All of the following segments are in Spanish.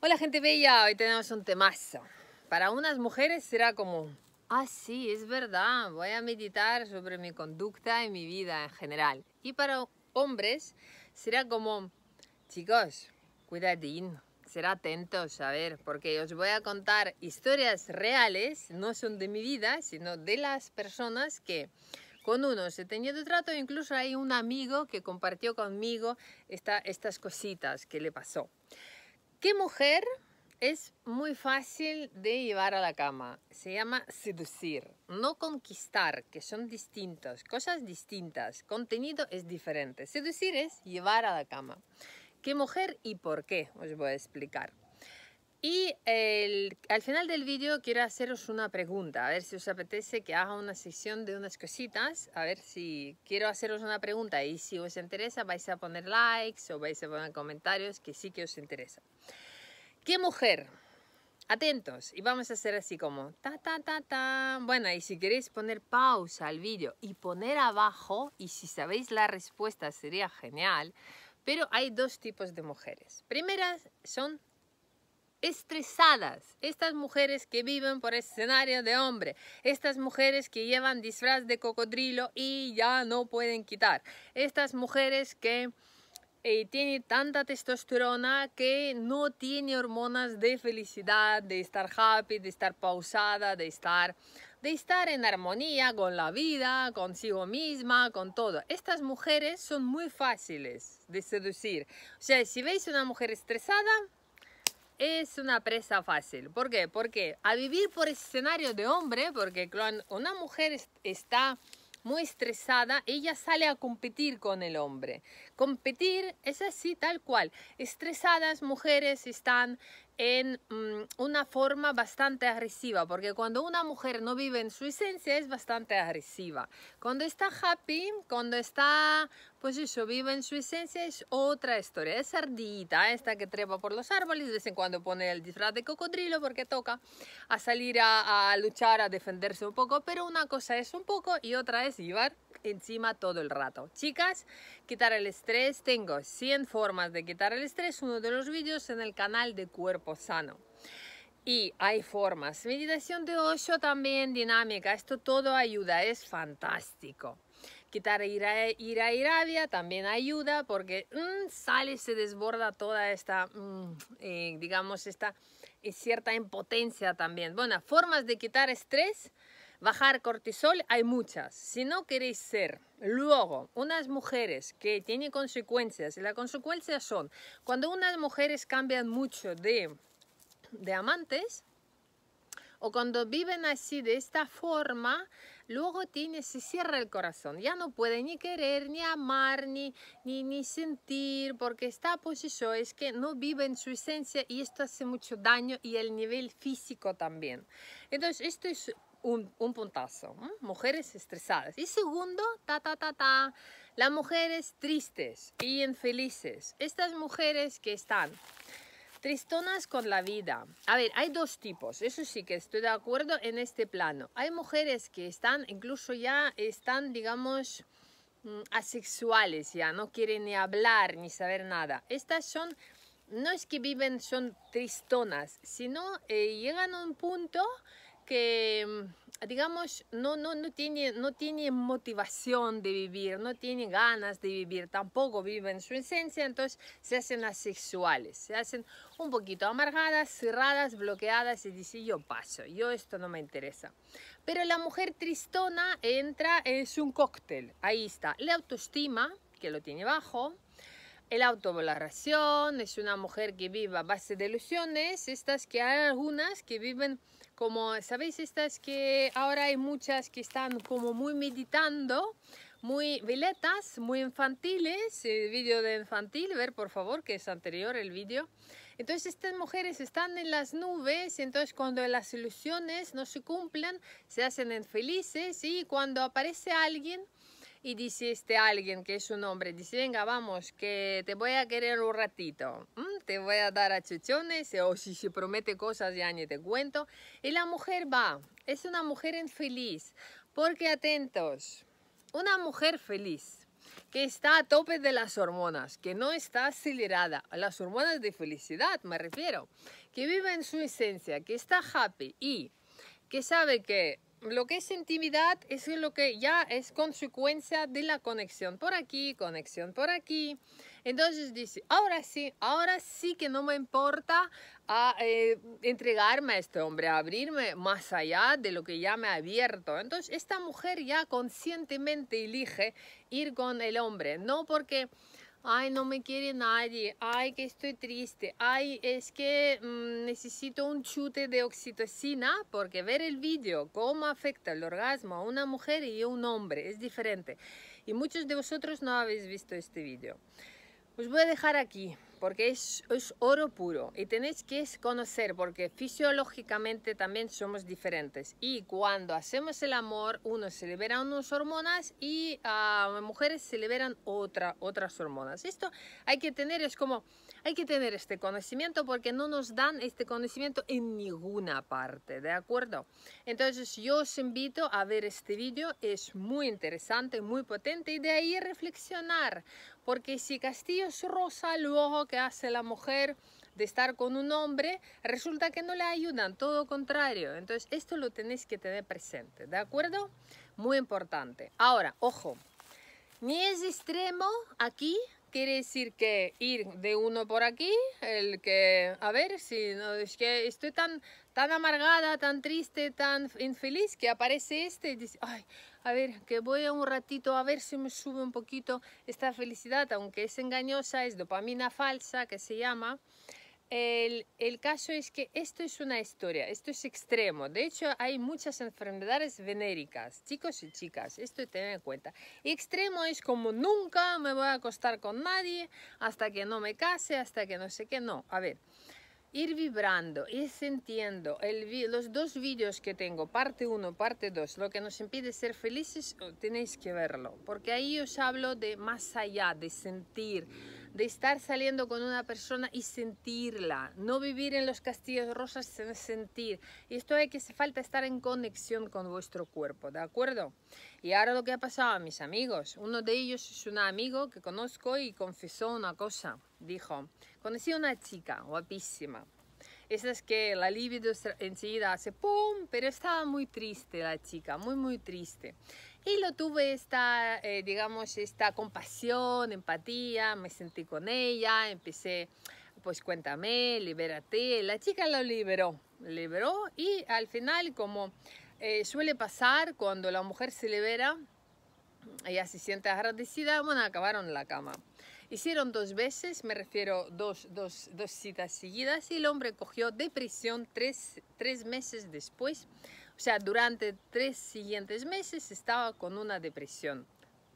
Hola gente bella, hoy tenemos un temazo. Para unas mujeres será como, ah sí, es verdad, voy a meditar sobre mi conducta y mi vida en general. Y para hombres será como, chicos, cuidadín, ser atentos, a ver, porque os voy a contar historias reales, no son de mi vida, sino de las personas que con unos he tenido trato, incluso hay un amigo que compartió conmigo estas cositas que le pasó. ¿Qué mujer es muy fácil de llevar a la cama? Se llama seducir, no conquistar, que son distintos, cosas distintas, contenido es diferente. Seducir es llevar a la cama. ¿Qué mujer y por qué? Os voy a explicar. Y al final del vídeo quiero haceros una pregunta, a ver si os apetece que haga una sesión de unas cositas, a ver si quiero haceros una pregunta y si os interesa vais a poner likes o vais a poner comentarios que sí que os interesa. ¿Qué mujer? Atentos y vamos a hacer así como ta ta ta ta. Bueno, y si queréis poner pausa al vídeo y poner abajo y si sabéis la respuesta sería genial, pero hay dos tipos de mujeres. Primeras son estresadas, estas mujeres que viven por escenario de hombre, estas mujeres que llevan disfraz de cocodrilo y ya no pueden quitar, estas mujeres que eh, tienen tanta testosterona que no tiene hormonas de felicidad, de estar happy, de estar pausada, de estar de estar en armonía con la vida, consigo misma, con todo. Estas mujeres son muy fáciles de seducir. O sea, si veis una mujer estresada, es una presa fácil. ¿Por qué? Porque a vivir por escenario de hombre, porque una mujer está muy estresada, ella sale a competir con el hombre competir, es así tal cual. Estresadas mujeres están en mm, una forma bastante agresiva, porque cuando una mujer no vive en su esencia es bastante agresiva. Cuando está happy, cuando está, pues eso, vive en su esencia es otra historia. Es ardillita, esta que trepa por los árboles, de vez en cuando pone el disfraz de cocodrilo porque toca a salir a, a luchar, a defenderse un poco, pero una cosa es un poco y otra es llevar encima todo el rato. Chicas, quitar el estrés, tengo 100 formas de quitar el estrés, uno de los vídeos en el canal de Cuerpo Sano. Y hay formas, meditación de 8 también, dinámica, esto todo ayuda, es fantástico. Quitar ira, ira y rabia también ayuda porque mm, sale, se desborda toda esta, mm, eh, digamos, esta eh, cierta impotencia también. Bueno, formas de quitar estrés, bajar cortisol hay muchas. Si no queréis ser luego unas mujeres que tienen consecuencias, y las consecuencias son cuando unas mujeres cambian mucho de, de amantes o cuando viven así de esta forma, luego tiene, se cierra el corazón, ya no puede ni querer, ni amar, ni, ni, ni sentir, porque está, pues eso, es que no vive en su esencia y esto hace mucho daño y el nivel físico también. Entonces, esto es un, puntazo. Mujeres estresadas. Y segundo, ta, ta, ta, ta, las mujeres tristes y infelices. Estas mujeres que están Tristonas con la vida. A ver, hay dos tipos, eso sí que estoy de acuerdo en este plano. Hay mujeres que están, incluso ya están, digamos, mm, asexuales, ya no quieren ni hablar ni saber nada. Estas son, no es que viven, son tristonas, sino eh, llegan a un punto que mm, digamos, no, no, no, tiene, no tiene motivación de vivir, no tiene ganas de vivir, tampoco vive en su esencia, entonces se hacen asexuales, se hacen un poquito amargadas, cerradas, bloqueadas y dice yo paso, yo esto no me interesa. Pero la mujer tristona entra, es un cóctel, ahí está, la autoestima, que lo tiene bajo, el autovaloración, es una mujer que vive a base de ilusiones, estas que hay algunas que viven como sabéis, estas que ahora hay muchas que están como muy meditando, muy violetas, muy infantiles, el vídeo de infantil, ver por favor que es anterior el vídeo. Entonces estas mujeres están en las nubes, entonces cuando las ilusiones no se cumplen, se hacen infelices y cuando aparece alguien y dice este alguien que es un hombre, dice venga vamos que te voy a querer un ratito te voy a dar achuchones, o si se promete cosas ya ni te cuento. Y la mujer va, es una mujer infeliz, porque atentos, una mujer feliz que está a tope de las hormonas, que no está acelerada, las hormonas de felicidad me refiero, que vive en su esencia, que está happy y que sabe que lo que es intimidad es lo que ya es consecuencia de la conexión por aquí, conexión por aquí, entonces dice, ahora sí, ahora sí que no me importa ah, eh, entregarme a este hombre, a abrirme más allá de lo que ya me ha abierto. Entonces esta mujer ya conscientemente elige ir con el hombre, no porque ay, no me quiere nadie, ay, que estoy triste, ay, es que mm, necesito un chute de oxitocina, porque ver el vídeo, cómo afecta el orgasmo a una mujer y a un hombre, es diferente. Y muchos de vosotros no habéis visto este vídeo. Os pues voy a dejar aquí porque es, es, oro puro y tenéis que conocer porque fisiológicamente también somos diferentes y cuando hacemos el amor uno se liberan unas hormonas y a mujeres se liberan otra, otras hormonas. Esto hay que tener, es como hay que tener este conocimiento porque no nos dan este conocimiento en ninguna parte, ¿de acuerdo? Entonces yo os invito a ver este vídeo, es muy interesante, muy potente y de ahí reflexionar, porque si es rosa luego que hace la mujer de estar con un hombre, resulta que no le ayudan, todo contrario. Entonces esto lo tenéis que tener presente, ¿de acuerdo? Muy importante. Ahora, ojo, ni es extremo aquí Quiere decir que ir de uno por aquí, el que, a ver, si no, es que estoy tan, tan amargada, tan triste, tan infeliz, que aparece este y dice, ay, a ver, que voy a un ratito a ver si me sube un poquito esta felicidad, aunque es engañosa, es dopamina falsa que se llama, el, caso es que esto es una historia, esto es extremo. De hecho, hay muchas enfermedades venéricas, chicos y chicas, esto tened en cuenta. Extremo es como nunca me voy a acostar con nadie hasta que no me case, hasta que no sé qué, no. A ver, ir vibrando, ir sintiendo. los dos vídeos que tengo, parte 1, parte 2, lo que nos impide ser felices, oh, tenéis que verlo, porque ahí os hablo de más allá, de sentir de estar saliendo con una persona y sentirla, no vivir en los castillos rosas sin sentir. Y esto es que se falta estar en conexión con vuestro cuerpo, ¿de acuerdo? Y ahora lo que ha pasado a mis amigos, uno de ellos es un amigo que conozco y confesó una cosa, dijo, conocí a una chica guapísima, es que la libido enseguida hace ¡pum! Pero estaba muy triste la chica, muy, muy triste. Y lo tuve esta, eh, digamos, esta compasión, empatía, me sentí con ella, empecé, pues cuéntame, libérate. La chica lo liberó, liberó y al final, como eh, suele pasar cuando la mujer se libera, ella se siente agradecida, bueno, acabaron la cama. Hicieron dos veces, me refiero dos, dos, citas seguidas, y el hombre cogió depresión tres, tres meses después. O sea, durante tres siguientes meses estaba con una depresión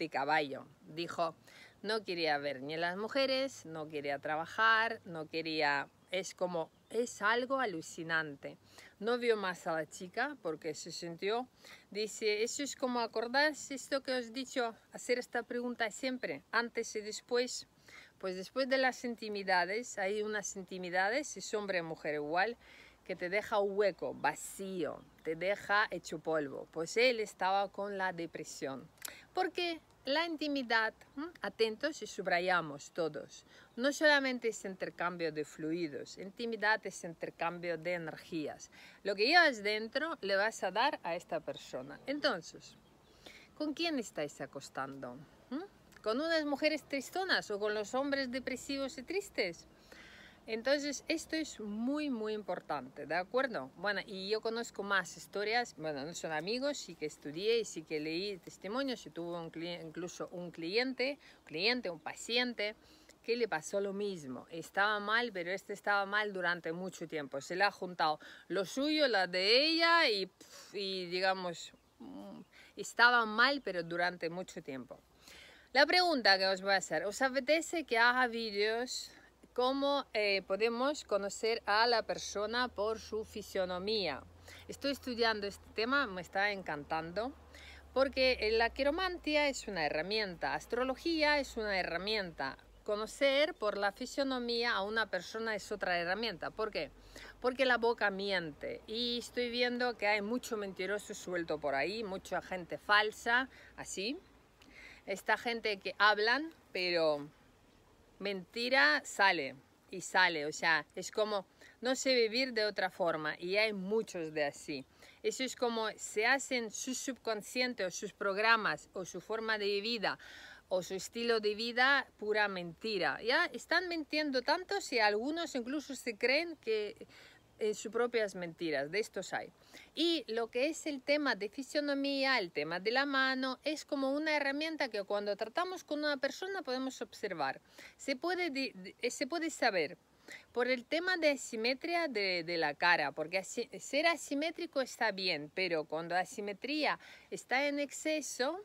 de caballo. Dijo, no quería ver ni a las mujeres, no quería trabajar, no quería... Es como, es algo alucinante. No vio más a la chica porque se sintió. Dice, eso es como acordáis esto que os he dicho, hacer esta pregunta siempre, antes y después. Pues después de las intimidades, hay unas intimidades, es hombre mujer igual, que te deja hueco, vacío, te deja hecho polvo. Pues él estaba con la depresión. ¿por qué?, la intimidad, atentos y subrayamos todos, no solamente es intercambio de fluidos, intimidad es intercambio de energías. Lo que llevas dentro le vas a dar a esta persona. Entonces, ¿con quién estáis acostando? ¿Con unas mujeres tristonas o con los hombres depresivos y tristes? Entonces, esto es muy, muy importante, ¿de acuerdo? Bueno, y yo conozco más historias, bueno, no son amigos, sí que estudié, sí que leí testimonios, y tuvo un incluso un cliente, un cliente, un paciente, que le pasó lo mismo. Estaba mal, pero este estaba mal durante mucho tiempo. Se le ha juntado lo suyo, la de ella, y, y digamos, mm, estaba mal, pero durante mucho tiempo. La pregunta que os voy a hacer, ¿os apetece que haga vídeos cómo eh, podemos conocer a la persona por su fisionomía. Estoy estudiando este tema, me está encantando, porque la quiromantia es una herramienta, astrología es una herramienta, conocer por la fisionomía a una persona es otra herramienta. ¿Por qué? Porque la boca miente y estoy viendo que hay mucho mentiroso suelto por ahí, mucha gente falsa, así. Esta gente que hablan, pero mentira sale y sale, o sea, es como no sé vivir de otra forma y hay muchos de así. Eso es como se hacen sus subconscientes o sus programas o su forma de vida o su estilo de vida pura mentira. Ya están mintiendo tanto si algunos incluso se creen que eh, sus propias mentiras, de estos hay. Y lo que es el tema de fisionomía, el tema de la mano, es como una herramienta que cuando tratamos con una persona podemos observar. Se puede, eh, se puede saber por el tema de asimetría de, la cara, porque ser asimétrico está bien, pero cuando la asimetría está en exceso,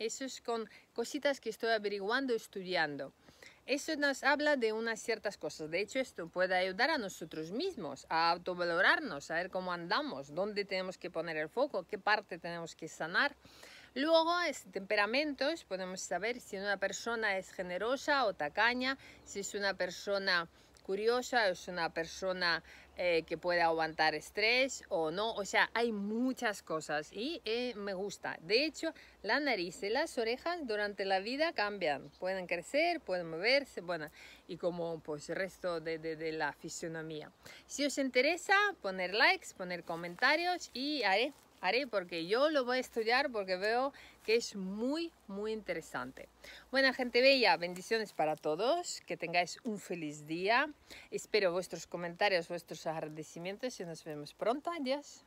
eso es con cositas que estoy averiguando, estudiando. Eso nos habla de unas ciertas cosas. De hecho, esto puede ayudar a nosotros mismos a autovalorarnos, a ver cómo andamos, dónde tenemos que poner el foco, qué parte tenemos que sanar. Luego, es este, temperamentos, podemos saber si una persona es generosa o tacaña, si es una persona curiosa, es una persona eh, que puede aguantar estrés o no. O sea, hay muchas cosas y eh, me gusta. De hecho, la nariz y las orejas durante la vida cambian. Pueden crecer, pueden moverse, bueno, y como pues el resto de, la fisionomía. Si os interesa, poner likes, poner comentarios y haré haré porque yo lo voy a estudiar porque veo que es muy, muy interesante. Buena gente bella, bendiciones para todos, que tengáis un feliz día. Espero vuestros comentarios, vuestros agradecimientos y nos vemos pronto. Adiós.